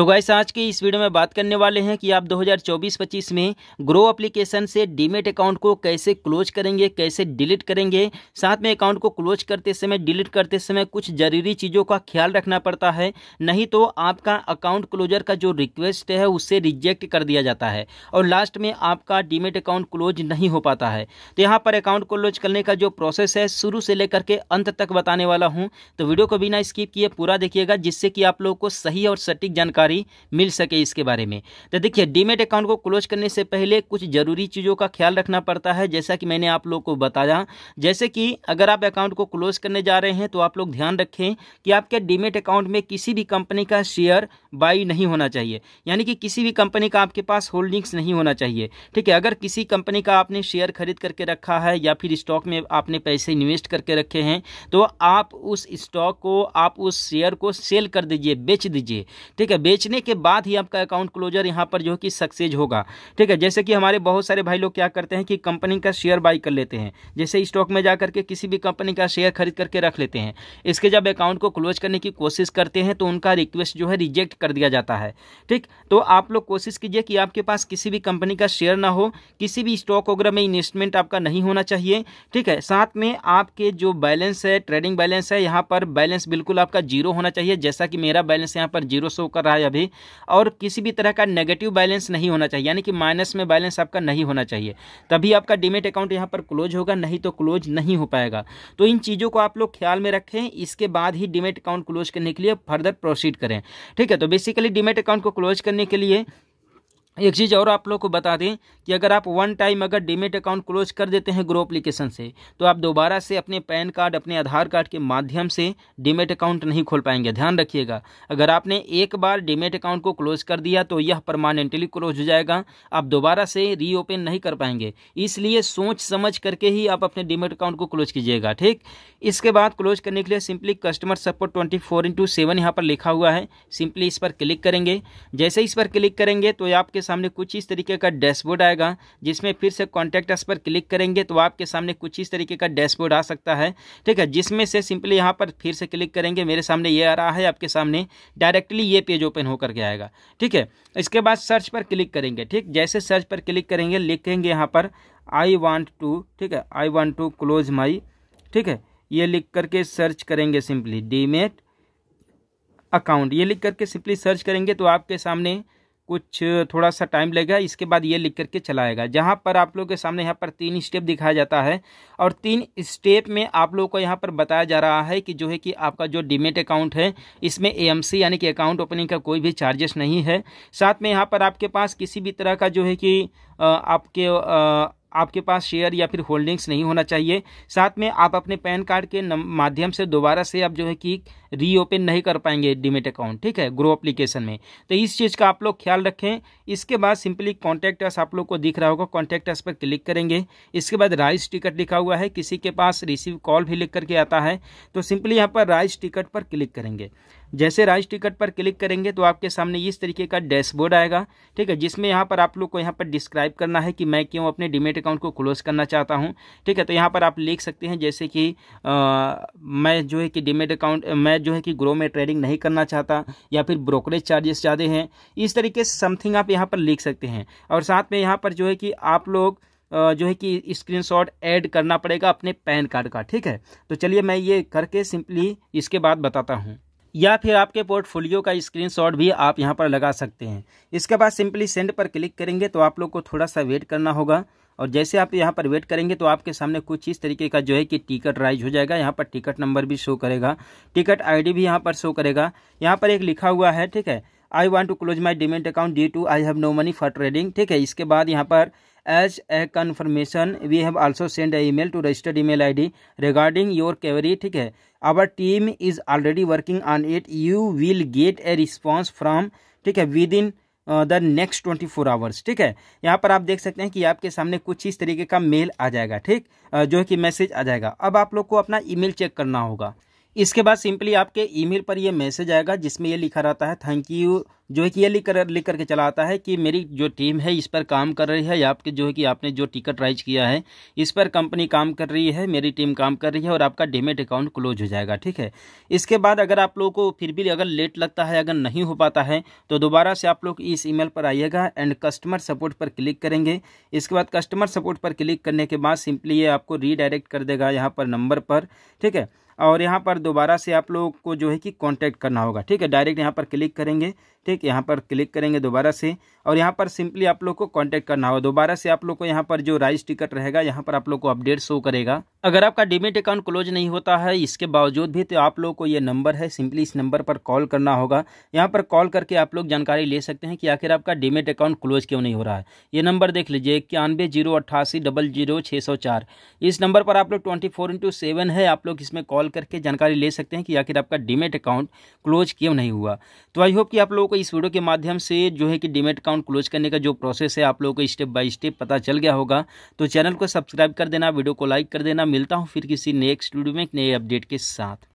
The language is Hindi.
तो गाइस आज की इस वीडियो में बात करने वाले हैं कि आप 2024-25 में ग्रो एप्लीकेशन से डीमेट अकाउंट को कैसे क्लोज करेंगे कैसे डिलीट करेंगे साथ में अकाउंट को क्लोज करते समय डिलीट करते समय कुछ ज़रूरी चीज़ों का ख्याल रखना पड़ता है नहीं तो आपका अकाउंट क्लोजर का जो रिक्वेस्ट है उससे रिजेक्ट कर दिया जाता है और लास्ट में आपका डीमेट अकाउंट क्लोज नहीं हो पाता है तो यहाँ पर अकाउंट क्लोज करने का जो प्रोसेस है शुरू से लेकर के अंत तक बताने वाला हूँ तो वीडियो को बिना स्किप किए पूरा देखिएगा जिससे कि आप लोग को सही और सटीक जानकारी जानकारी मिल सके इसके बारे में तो देखिए डीमेट अकाउंट को क्लोज करने से पहले कुछ ज़रूरी चीज़ों का ख्याल रखना पड़ता है जैसा कि मैंने आप लोग को बताया जैसे कि अगर आप अकाउंट को क्लोज करने जा रहे हैं तो आप लोग ध्यान रखें कि आपके डीमेट अकाउंट में किसी भी कंपनी का शेयर बाई नहीं होना चाहिए यानी कि किसी भी कंपनी का आपके पास होल्डिंग्स नहीं होना चाहिए ठीक है अगर किसी कंपनी का आपने शेयर खरीद करके रखा है या फिर स्टॉक में आपने पैसे इन्वेस्ट करके रखे हैं तो आप उस स्टॉक को आप उस शेयर को सेल कर दीजिए बेच दीजिए ठीक है बेचने के बाद ही आपका अकाउंट क्लोजर यहाँ पर जो है कि सक्सेज होगा ठीक है जैसे कि हमारे बहुत सारे भाई लोग क्या करते हैं कि कंपनी का शेयर बाई कर लेते हैं जैसे स्टॉक में जा करके किसी भी कंपनी का शेयर खरीद करके रख लेते हैं इसके जब अकाउंट को क्लोज करने की कोशिश करते हैं तो उनका रिक्वेस्ट जो है रिजेक्ट कर दिया जाता है ठीक तो आप लोग कोशिश कीजिए कि आपके पास किसी भी कंपनी का शेयर ना हो किसी भी स्टॉक वगैरह में इन्वेस्टमेंट आपका नहीं होना चाहिए ठीक है साथ में आपके जो बैलेंस है ट्रेडिंग बैलेंस है यहाँ पर बैलेंस बिल्कुल आपका जीरो होना चाहिए जैसा कि मेरा बैलेंस यहाँ पर जीरो शो कर रहा है है अभी और किसी भी तरह का नेगेटिव बैलेंस नहीं होना चाहिए यानी कि माइनस में बैलेंस आपका नहीं होना चाहिए तभी आपका डिमेट अकाउंट यहाँ पर क्लोज होगा नहीं तो क्लोज नहीं हो पाएगा तो इन चीज़ों को आप लोग ख्याल में रखें इसके बाद ही डिमेट अकाउंट क्लोज करने के लिए फर्दर प्रोसीड करें ठीक है तो बेसिकली डिमेट अकाउंट को क्लोज करने के लिए एक चीज़ और आप लोग को बता दें कि अगर आप वन टाइम अगर डीमेट अकाउंट क्लोज कर देते हैं ग्रो एप्लीकेशन से तो आप दोबारा से अपने पैन कार्ड अपने आधार कार्ड के माध्यम से डीमेट अकाउंट नहीं खोल पाएंगे ध्यान रखिएगा अगर आपने एक बार डीमेट अकाउंट को क्लोज कर दिया तो यह परमानेंटली क्लोज हो जाएगा आप दोबारा से रीओपन नहीं कर पाएंगे इसलिए सोच समझ करके ही आप अपने डीमेट अकाउंट को क्लोज कीजिएगा ठीक इसके बाद क्लोज करने के लिए simply customer support twenty four into seven यहाँ पर लिखा हुआ है सिंपली इस पर क्लिक करेंगे जैसे इस पर क्लिक करेंगे तो आपके सामने कुछ इस तरीके का डैशबोर्ड आएगा जिसमें फिर से कॉन्टैक्ट अस पर क्लिक करेंगे तो आपके सामने कुछ इस तरीके का डैशबोर्ड आ सकता है ठीक है जिसमें से सिंपली यहाँ पर फिर से क्लिक करेंगे मेरे सामने ये आ रहा है आपके सामने डायरेक्टली ये पेज ओपन होकर के आएगा ठीक है इसके बाद सर्च पर क्लिक करेंगे ठीक जैसे सर्च पर क्लिक करेंगे लिखेंगे यहाँ पर आई वॉन्ट टू ठीक है I want to close my ठीक है ये लिख करके सर्च करेंगे सिंपली डीमेट अकाउंट ये लिख करके सिंपली सर्च करेंगे तो आपके सामने कुछ थोड़ा सा टाइम लगेगा इसके बाद ये लिख करके चलाएगा जहाँ पर आप लोग के सामने यहाँ पर तीन स्टेप दिखाया जाता है और तीन स्टेप में आप लोगों को यहाँ पर बताया जा रहा है कि जो है कि आपका जो डीमेट अकाउंट है इसमें एएमसी यानी कि अकाउंट ओपनिंग का कोई भी चार्जेस नहीं है साथ में यहाँ पर आपके पास किसी भी तरह का जो है कि आपके आपके पास शेयर या फिर होल्डिंग्स नहीं होना चाहिए साथ में आप अपने पैन कार्ड के माध्यम से दोबारा से आप जो है कि रीओपन नहीं कर पाएंगे डिमेट अकाउंट ठीक है ग्रो अप्लीकेशन में तो इस चीज़ का आप लोग ख्याल रखें इसके बाद सिंपली कॉन्टैक्ट अस आप लोग को दिख रहा होगा कॉन्टैक्ट अस पर क्लिक करेंगे इसके बाद राइस टिकट लिखा हुआ है किसी के पास रिसीव कॉल भी लिख करके आता है तो सिंपली यहाँ पर राइस टिकट पर क्लिक करेंगे जैसे राइज टिकट पर क्लिक करेंगे तो आपके सामने इस तरीके का डैशबोर्ड आएगा ठीक है जिसमें यहाँ पर आप लोग को यहाँ पर डिस्क्राइब करना है कि मैं क्यों अपने डिमेट अकाउंट को क्लोज करना चाहता हूँ ठीक है तो यहाँ पर आप लिख सकते हैं जैसे कि आ, मैं जो है कि डिमेट अकाउंट मैं जो है कि ग्रो में ट्रेडिंग नहीं करना चाहता या फिर ब्रोकरेज चार्जेस ज़्यादा हैं इस तरीके से समथिंग आप यहाँ पर लिख सकते हैं और साथ में यहाँ पर जो है कि आप लोग जो है कि स्क्रीनशॉट ऐड करना पड़ेगा अपने पैन कार्ड का ठीक है तो चलिए मैं ये करके सिंपली इसके बाद बताता हूँ या फिर आपके पोर्टफोलियो का स्क्रीनशॉट भी आप यहाँ पर लगा सकते हैं इसके बाद सिंपली सेंड पर क्लिक करेंगे तो आप लोग को थोड़ा सा वेट करना होगा और जैसे आप यहाँ पर वेट करेंगे तो आपके सामने कुछ इस तरीके का जो है कि टिकट राइज हो जाएगा यहाँ पर टिकट नंबर भी शो करेगा टिकट आईडी भी यहाँ पर शो करेगा यहाँ पर एक लिखा हुआ है ठीक है I want to close my demat account due to I have no money for trading ठीक है इसके बाद यहाँ पर as a confirmation we have also send a email to registered email I D regarding your query ठीक है our team is already working on it you will get a response from ठीक है within the next twenty four hours ठीक है यहाँ पर आप देख सकते हैं कि आपके सामने कुछ इस तरीके का मेल आ जाएगा ठीक uh, जो कि मैसेज आ जाएगा अब आप लोग को अपना ई मेल चेक करना होगा इसके बाद सिंपली आपके ईमेल पर यह मैसेज आएगा जिसमें यह लिखा रहता है थैंक यू जो है कि ये लिख कर लिख करके चला आता है कि मेरी जो टीम है इस पर काम कर रही है आपके जो है कि आपने जो टिकट राइज किया है इस पर कंपनी काम कर रही है मेरी टीम काम कर रही है और आपका डेमेट अकाउंट क्लोज हो जाएगा ठीक है इसके बाद अगर आप लोगों को फिर भी अगर लेट लगता है अगर नहीं हो पाता है तो दोबारा से आप लोग इस ई पर आइएगा एंड कस्टमर सपोर्ट पर क्लिक करेंगे इसके बाद कस्टमर सपोर्ट पर क्लिक करने के बाद सिंपली ये आपको रीडायरेक्ट कर देगा यहाँ पर नंबर पर ठीक है और यहाँ पर दोबारा से आप लोगों को जो है कि कांटेक्ट करना होगा ठीक है डायरेक्ट यहाँ पर क्लिक करेंगे ठीक लिंक यहाँ पर क्लिक करेंगे दोबारा से और यहाँ पर सिंपली आप लोग को कॉन्टैक्ट करना होगा दोबारा से आप लोग को यहाँ पर जो राइस टिकट रहेगा यहाँ पर आप लोग को अपडेट शो करेगा अगर आपका डिमिट अकाउंट क्लोज नहीं होता है इसके बावजूद भी तो आप लोग को ये नंबर है सिंपली इस नंबर पर कॉल करना होगा यहाँ पर कॉल करके आप लोग जानकारी ले सकते हैं कि आखिर आपका डिमिट अकाउंट क्लोज क्यों नहीं हो रहा है ये नंबर देख लीजिए इक्यानवे जीरो अट्ठासी डबल जीरो छः सौ चार इस नंबर पर आप लोग ट्वेंटी फोर इंटू सेवन है आप लोग इसमें कॉल करके जानकारी ले सकते हैं कि आखिर आपका डिमिट अकाउंट क्लोज क्यों नहीं हुआ तो आई होप कि आप लोगों को इस इस वीडियो के माध्यम से जो है कि डिमेट अकाउंट क्लोज करने का जो प्रोसेस है आप लोगों को स्टेप बाय स्टेप पता चल गया होगा तो चैनल को सब्सक्राइब कर देना वीडियो को लाइक कर देना मिलता हूँ फिर किसी नेक्स्ट वीडियो में एक नए अपडेट के साथ